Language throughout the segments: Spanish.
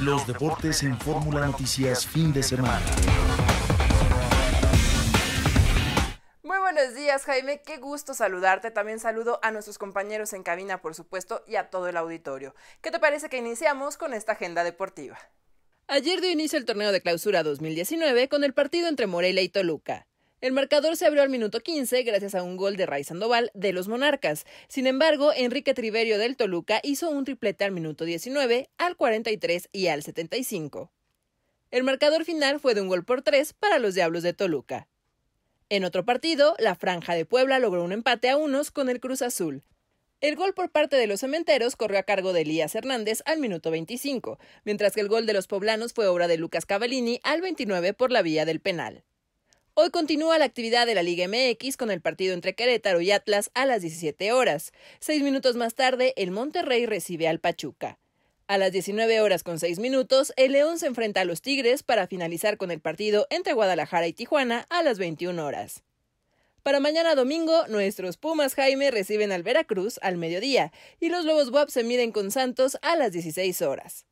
Los deportes en Fórmula Noticias fin de semana. Muy buenos días, Jaime. Qué gusto saludarte. También saludo a nuestros compañeros en cabina, por supuesto, y a todo el auditorio. ¿Qué te parece que iniciamos con esta agenda deportiva? Ayer dio inicio el torneo de clausura 2019 con el partido entre Morelia y Toluca. El marcador se abrió al minuto 15 gracias a un gol de Ray Sandoval de los Monarcas. Sin embargo, Enrique Triverio del Toluca hizo un triplete al minuto 19, al 43 y al 75. El marcador final fue de un gol por tres para los Diablos de Toluca. En otro partido, la Franja de Puebla logró un empate a unos con el Cruz Azul. El gol por parte de los cementeros corrió a cargo de Elías Hernández al minuto 25, mientras que el gol de los poblanos fue obra de Lucas Cavallini al 29 por la vía del penal. Hoy continúa la actividad de la Liga MX con el partido entre Querétaro y Atlas a las 17 horas. Seis minutos más tarde, el Monterrey recibe al Pachuca. A las 19 horas con seis minutos, el León se enfrenta a los Tigres para finalizar con el partido entre Guadalajara y Tijuana a las 21 horas. Para mañana domingo, nuestros Pumas Jaime reciben al Veracruz al mediodía y los Lobos Bob se miden con Santos a las 16 horas.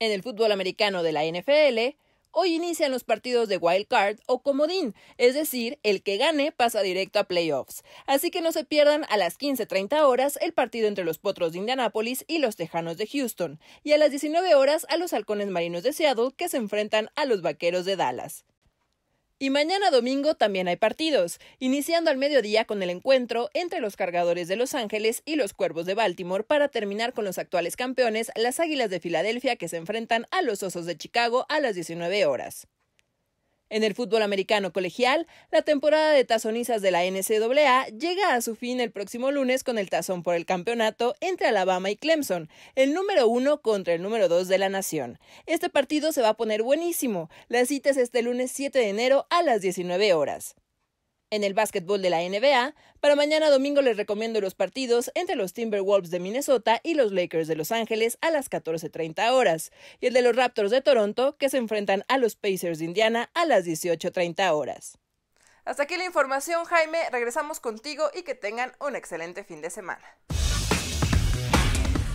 En el fútbol americano de la NFL, hoy inician los partidos de wild card o comodín, es decir, el que gane pasa directo a playoffs. Así que no se pierdan a las 15:30 horas el partido entre los Potros de Indianápolis y los Tejanos de Houston, y a las 19 horas a los Halcones Marinos de Seattle que se enfrentan a los Vaqueros de Dallas. Y mañana domingo también hay partidos, iniciando al mediodía con el encuentro entre los cargadores de Los Ángeles y los Cuervos de Baltimore para terminar con los actuales campeones, las Águilas de Filadelfia, que se enfrentan a los Osos de Chicago a las 19 horas. En el fútbol americano colegial, la temporada de tazonizas de la NCAA llega a su fin el próximo lunes con el tazón por el campeonato entre Alabama y Clemson, el número uno contra el número dos de la nación. Este partido se va a poner buenísimo. La cita es este lunes 7 de enero a las 19 horas. En el básquetbol de la NBA, para mañana domingo les recomiendo los partidos entre los Timberwolves de Minnesota y los Lakers de Los Ángeles a las 14.30 horas, y el de los Raptors de Toronto que se enfrentan a los Pacers de Indiana a las 18.30 horas. Hasta aquí la información, Jaime. Regresamos contigo y que tengan un excelente fin de semana.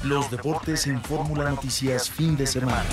Los deportes en Fórmula Noticias fin de semana.